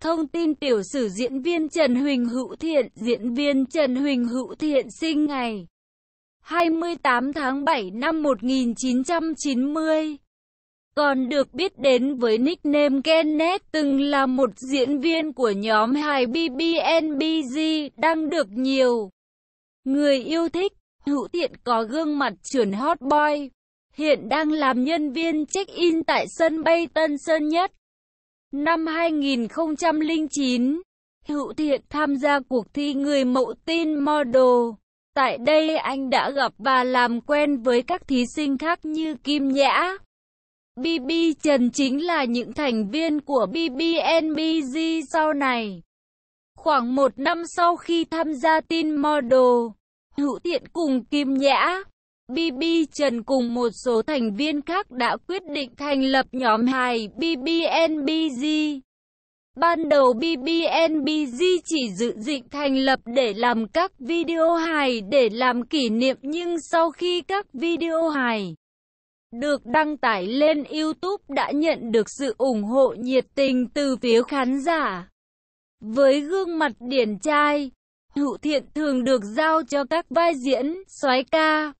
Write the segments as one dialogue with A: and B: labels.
A: Thông tin tiểu sử diễn viên Trần Huỳnh Hữu Thiện Diễn viên Trần Huỳnh Hữu Thiện sinh ngày 28 tháng 7 năm 1990 còn được biết đến với nickname Kenneth từng là một diễn viên của nhóm hài BBNBG đang được nhiều người yêu thích. Hữu Thiện có gương mặt chuẩn hot boy, hiện đang làm nhân viên check-in tại sân bay Tân Sơn Nhất. Năm 2009, Hữu Thiện tham gia cuộc thi Người Mẫu Tin Model. Tại đây anh đã gặp và làm quen với các thí sinh khác như Kim Nhã. BB Trần chính là những thành viên của BBNBG sau này. Khoảng một năm sau khi tham gia Tin Model, Hữu Thiện cùng Kim Nhã, BB Trần cùng một số thành viên khác đã quyết định thành lập nhóm hài BBNBG. Ban đầu BBNBG chỉ dự định thành lập để làm các video hài để làm kỷ niệm nhưng sau khi các video hài được đăng tải lên YouTube đã nhận được sự ủng hộ nhiệt tình từ phía khán giả. Với gương mặt điển trai, Hữu Thiện thường được giao cho các vai diễn, soái ca,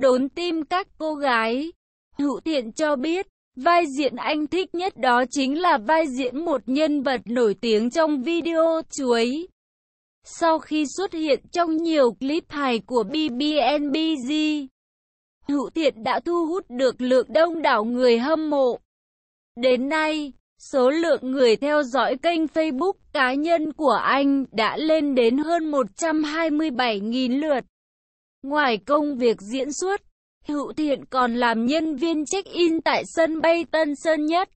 A: đốn tim các cô gái. Hữu Thiện cho biết, vai diễn anh thích nhất đó chính là vai diễn một nhân vật nổi tiếng trong video chuối. Sau khi xuất hiện trong nhiều clip hài của BBNBG, Hữu Thiện đã thu hút được lượng đông đảo người hâm mộ. Đến nay, số lượng người theo dõi kênh Facebook cá nhân của anh đã lên đến hơn 127.000 lượt. Ngoài công việc diễn xuất, Hữu Thiện còn làm nhân viên check-in tại sân bay Tân Sơn Nhất.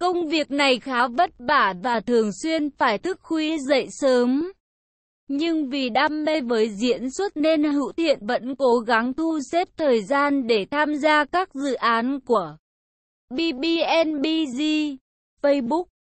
A: Công việc này khá vất vả và thường xuyên phải thức khuya dậy sớm. Nhưng vì đam mê với diễn xuất nên Hữu Thiện vẫn cố gắng thu xếp thời gian để tham gia các dự án của BBNBG, Facebook.